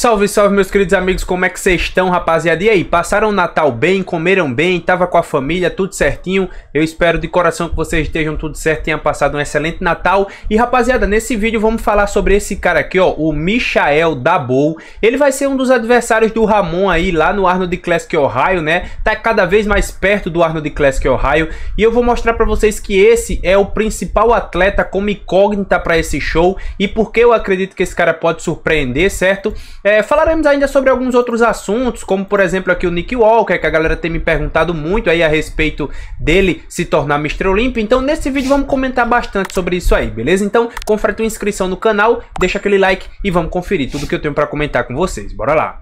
Salve, salve meus queridos amigos, como é que vocês estão, rapaziada? E aí, passaram o Natal bem, comeram bem, tava com a família, tudo certinho? Eu espero de coração que vocês estejam tudo certo, tenham passado um excelente Natal. E rapaziada, nesse vídeo vamos falar sobre esse cara aqui, ó, o Michael Dabou. Ele vai ser um dos adversários do Ramon aí, lá no Arnold Classic Ohio, né? Tá cada vez mais perto do Arnold Classic Ohio. E eu vou mostrar pra vocês que esse é o principal atleta como incógnita pra esse show. E por que eu acredito que esse cara pode surpreender, certo? É, falaremos ainda sobre alguns outros assuntos, como por exemplo aqui o Nick Walker, que a galera tem me perguntado muito aí a respeito dele se tornar Mr. Olympia. Então nesse vídeo vamos comentar bastante sobre isso aí, beleza? Então confere tua inscrição no canal, deixa aquele like e vamos conferir tudo que eu tenho para comentar com vocês. Bora lá!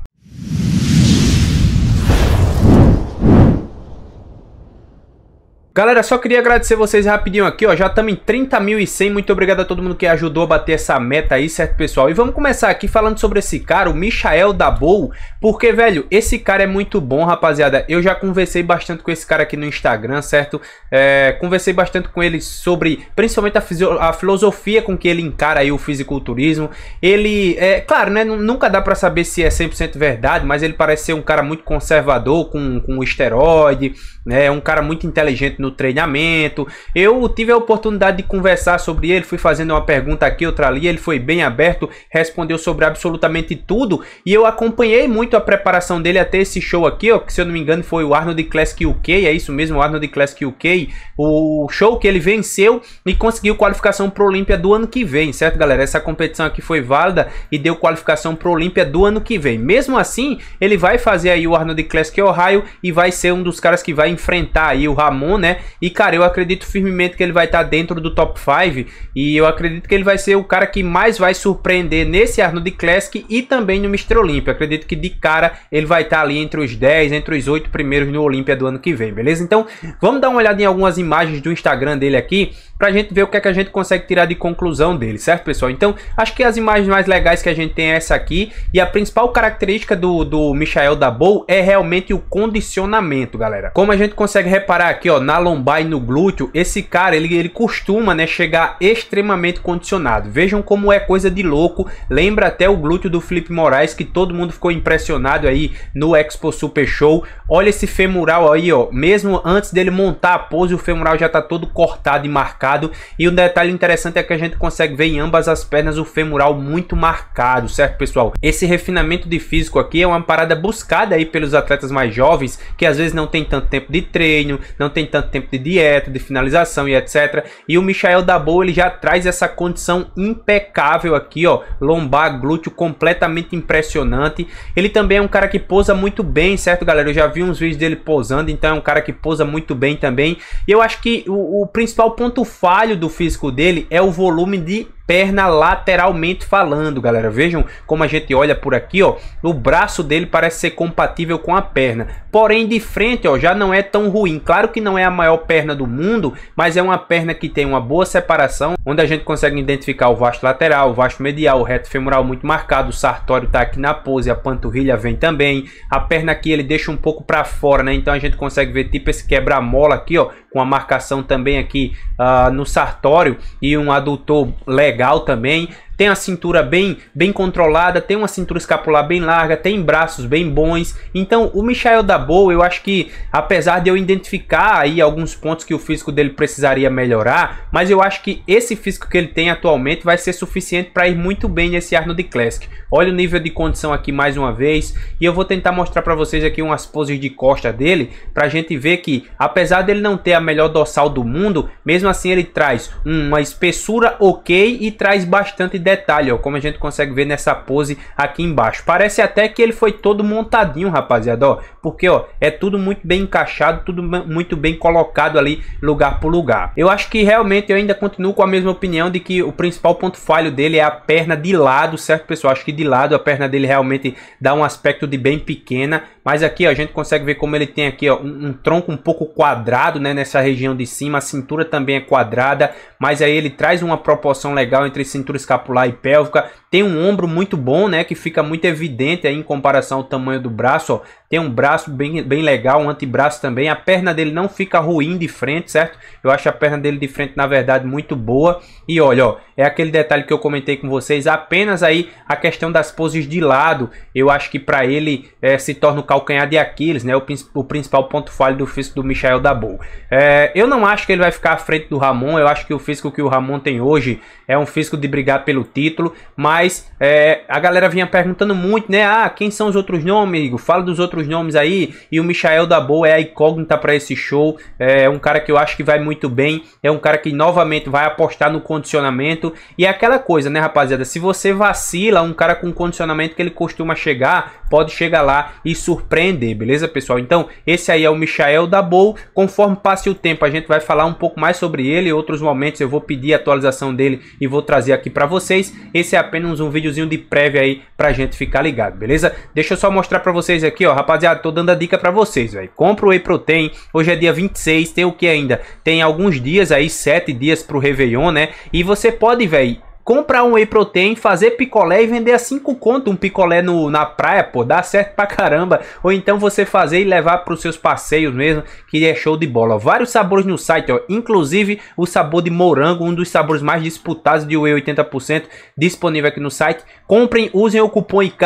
Galera, só queria agradecer vocês rapidinho aqui, ó. Já estamos em 30.100. Muito obrigado a todo mundo que ajudou a bater essa meta aí, certo, pessoal? E vamos começar aqui falando sobre esse cara, o Michael Dabou. Porque, velho, esse cara é muito bom, rapaziada. Eu já conversei bastante com esse cara aqui no Instagram, certo? É, conversei bastante com ele sobre, principalmente, a, a, filosofia com que ele encara aí o fisiculturismo. Ele, é claro, né? Nunca dá pra saber se é 100% verdade, mas ele parece ser um cara muito conservador com, com esteroide, né? Um cara muito inteligente no no treinamento. Eu tive a oportunidade de conversar sobre ele, fui fazendo uma pergunta aqui, outra ali, ele foi bem aberto, respondeu sobre absolutamente tudo e eu acompanhei muito a preparação dele até esse show aqui, ó, que se eu não me engano foi o Arnold Classic UK, é isso mesmo, o Arnold Classic UK, o show que ele venceu e conseguiu qualificação para Olímpia do ano que vem, certo galera? Essa competição aqui foi válida e deu qualificação para Olímpia do ano que vem. Mesmo assim, ele vai fazer aí o Arnold Classic Ohio e vai ser um dos caras que vai enfrentar aí o Ramon, né? E, cara, eu acredito firmemente que ele vai estar tá dentro do top 5. E eu acredito que ele vai ser o cara que mais vai surpreender nesse Arnold Classic e também no Mr. Olympia. Acredito que de cara ele vai estar tá ali entre os 10, entre os 8 primeiros no Olympia do ano que vem, beleza? Então, vamos dar uma olhada em algumas imagens do Instagram dele aqui pra gente ver o que é que a gente consegue tirar de conclusão dele, certo, pessoal? Então, acho que as imagens mais legais que a gente tem é essa aqui, e a principal característica do, do Michael Dabou é realmente o condicionamento, galera. Como a gente consegue reparar aqui, ó, na e no glúteo, esse cara, ele, ele costuma, né, chegar extremamente condicionado. Vejam como é coisa de louco, lembra até o glúteo do Felipe Moraes, que todo mundo ficou impressionado aí no Expo Super Show. Olha esse femoral aí, ó, mesmo antes dele montar a pose, o femoral já tá todo cortado e marcado. E um detalhe interessante é que a gente consegue ver em ambas as pernas o femoral muito marcado, certo, pessoal? Esse refinamento de físico aqui é uma parada buscada aí pelos atletas mais jovens, que às vezes não tem tanto tempo de treino, não tem tanto tanto tempo de dieta, de finalização e etc. E o Michael Dabo, ele já traz essa condição impecável aqui, ó, lombar, glúteo completamente impressionante. Ele também é um cara que posa muito bem, certo, galera? Eu já vi uns vídeos dele posando, então é um cara que posa muito bem também. E eu acho que o, o principal ponto falho do físico dele é o volume de perna lateralmente falando, galera. Vejam como a gente olha por aqui, ó. O braço dele parece ser compatível com a perna. Porém, de frente, ó, já não é tão ruim. Claro que não é a maior perna do mundo, mas é uma perna que tem uma boa separação, onde a gente consegue identificar o vasto lateral, o vasto medial, o reto femoral muito marcado, o sartório tá aqui na pose, a panturrilha vem também. A perna aqui ele deixa um pouco para fora, né? Então a gente consegue ver tipo esse quebra-mola aqui, ó, com a marcação também aqui ah, no Sartório e um adutor legal também tem a cintura bem, bem controlada, tem uma cintura escapular bem larga, tem braços bem bons. Então, o Michael Dabou, eu acho que, apesar de eu identificar aí alguns pontos que o físico dele precisaria melhorar, mas eu acho que esse físico que ele tem atualmente vai ser suficiente para ir muito bem nesse Arnold Classic. Olha o nível de condição aqui mais uma vez, e eu vou tentar mostrar para vocês aqui umas poses de costa dele, a gente ver que, apesar dele não ter a melhor dorsal do mundo, mesmo assim ele traz uma espessura ok e traz bastante detalhe, ó, como a gente consegue ver nessa pose aqui embaixo. Parece até que ele foi todo montadinho, rapaziada, ó, porque ó, é tudo muito bem encaixado, tudo muito bem colocado ali lugar por lugar. Eu acho que realmente eu ainda continuo com a mesma opinião de que o principal ponto falho dele é a perna de lado, certo pessoal? Acho que de lado a perna dele realmente dá um aspecto de bem pequena, mas aqui ó, a gente consegue ver como ele tem aqui ó, um, um tronco um pouco quadrado né, nessa região de cima, a cintura também é quadrada, mas aí ele traz uma proporção legal entre cintura escapular e pélvica. Tem um ombro muito bom, né? Que fica muito evidente aí em comparação ao tamanho do braço. Ó. Tem um braço bem, bem legal, um antebraço também. A perna dele não fica ruim de frente, certo? Eu acho a perna dele de frente, na verdade, muito boa. E olha, ó, é aquele detalhe que eu comentei com vocês. Apenas aí a questão das poses de lado. Eu acho que para ele é, se torna o calcanhar de Aquiles, né? O, o principal ponto falho do físico do Michael Dabou. É, eh, eu não acho que ele vai ficar à frente do Ramon. Eu acho que o físico que o Ramon tem hoje é um físico de brigar pelo título, mas é, a galera vinha perguntando muito, né? Ah, quem são os outros nomes, Igor? Fala dos outros nomes aí. E o Michael da Boa é a incógnita para esse show. É um cara que eu acho que vai muito bem. É um cara que novamente vai apostar no condicionamento. E é aquela coisa, né, rapaziada? Se você vacila, um cara com condicionamento que ele costuma chegar, pode chegar lá e surpreender, beleza, pessoal? Então, esse aí é o Michael da Boa. Conforme passe o tempo, a gente vai falar um pouco mais sobre ele. Em outros momentos eu vou pedir a atualização dele e vou trazer aqui para vocês vocês. Esse é apenas um videozinho de prévia aí pra gente ficar ligado, beleza? Deixa eu só mostrar pra vocês aqui, ó, rapaziada, tô dando a dica pra vocês, velho. Compra o Whey Protein, hoje é dia 26, tem o que ainda? Tem alguns dias aí, 7 dias pro Réveillon, né? E você pode, velho, comprar um whey protein, fazer picolé e vender a 5 conto um picolé no, na praia, pô, dá certo pra caramba. Ou então você fazer e levar pros seus passeios mesmo, que é show de bola. vários sabores no site, ó, inclusive o sabor de morango, um dos sabores mais disputados de whey 80%, disponível aqui no site. Comprem, usem o cupom IK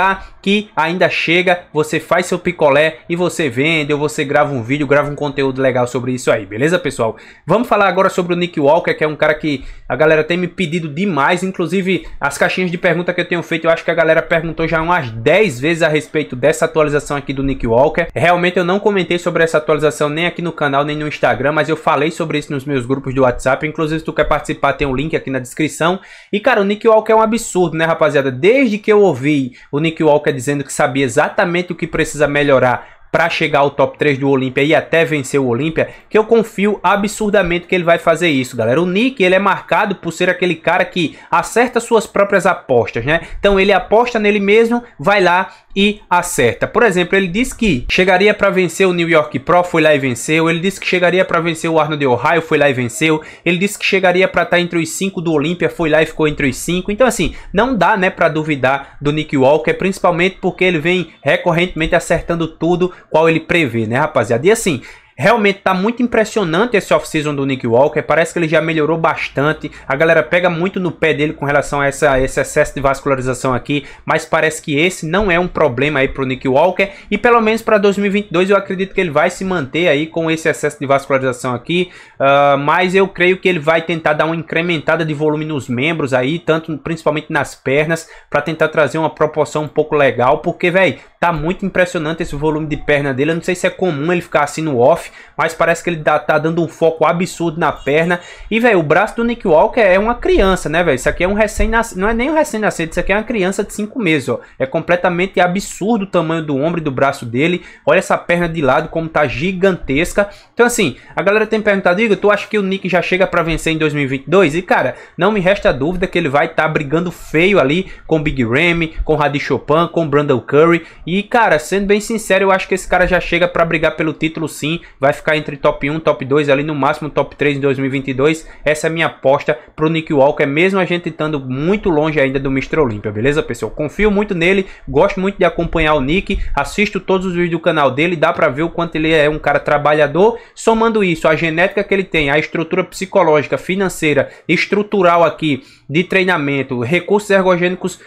que ainda chega, você faz seu picolé e você vende, ou você grava um vídeo, grava um conteúdo legal sobre isso aí, beleza pessoal? Vamos falar agora sobre o Nick Walker, que é um cara que a galera tem me pedido demais, Inclusive, as caixinhas de pergunta que eu tenho feito, eu acho que a galera perguntou já umas 10 vezes a respeito dessa atualização aqui do Nick Walker. Realmente eu não comentei sobre essa atualização nem aqui no canal, nem no Instagram, mas eu falei sobre isso nos meus grupos do WhatsApp. Inclusive, se tu quer participar, tem um link aqui na descrição. E, cara, o Nick Walker é um absurdo, né, rapaziada? Desde que eu ouvi o Nick Walker dizendo que sabia exatamente o que precisa melhorar para chegar ao top 3 do Olímpia e até vencer o Olímpia, que eu confio absurdamente que ele vai fazer isso, galera. O Nick, ele é marcado por ser aquele cara que acerta suas próprias apostas, né? Então ele aposta nele mesmo, vai lá e acerta. Por exemplo, ele disse que chegaria para vencer o New York Pro, foi lá e venceu. Ele disse que chegaria para vencer o Arnold de Ohio, foi lá e venceu. Ele disse que chegaria para estar tá entre os 5 do Olímpia, foi lá e ficou entre os 5. Então assim, não dá, né, para duvidar do Nick Walker, principalmente porque ele vem recorrentemente acertando tudo qual ele prevê, né, rapaziada? E assim, Realmente tá muito impressionante esse off-season do Nick Walker. Parece que ele já melhorou bastante. A galera pega muito no pé dele com relação a essa, esse excesso de vascularização aqui. Mas parece que esse não é um problema aí pro Nick Walker. E pelo menos para 2022 eu acredito que ele vai se manter aí com esse excesso de vascularização aqui. Uh, mas eu creio que ele vai tentar dar uma incrementada de volume nos membros aí. tanto Principalmente nas pernas. para tentar trazer uma proporção um pouco legal. Porque, velho, Tá muito impressionante esse volume de perna dele. Eu não sei se é comum ele ficar assim no off, mas parece que ele tá, tá dando um foco absurdo na perna. E, velho, o braço do Nick Walker é uma criança, né, velho? Isso aqui é um recém-nascido. Não é nem um recém-nascido, isso aqui é uma criança de 5 meses, ó. É completamente absurdo o tamanho do ombro e do braço dele. Olha essa perna de lado, como tá gigantesca. Então, assim, a galera tem perguntado, Igor, tu acha que o Nick já chega para vencer em 2022? E, cara, não me resta dúvida que ele vai estar tá brigando feio ali com Big Ramy, com Hadi Chopin, com Brandon Curry e, cara, sendo bem sincero, eu acho que esse cara já chega para brigar pelo título sim. Vai ficar entre top 1, top 2, ali no máximo top 3 em 2022. Essa é a minha aposta pro Nick Walker, mesmo a gente estando muito longe ainda do Mr. Olympia, beleza, pessoal? Confio muito nele, gosto muito de acompanhar o Nick, assisto todos os vídeos do canal dele, dá pra ver o quanto ele é um cara trabalhador. Somando isso, a genética que ele tem, a estrutura psicológica, financeira, estrutural aqui, de treinamento, recursos ergogênicos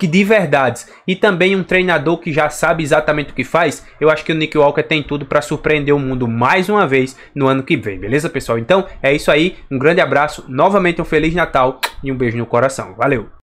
que de verdade, e também um treinador que já já sabe exatamente o que faz, eu acho que o Nick Walker tem tudo para surpreender o mundo mais uma vez no ano que vem, beleza, pessoal? Então é isso aí, um grande abraço, novamente um Feliz Natal e um beijo no coração. Valeu!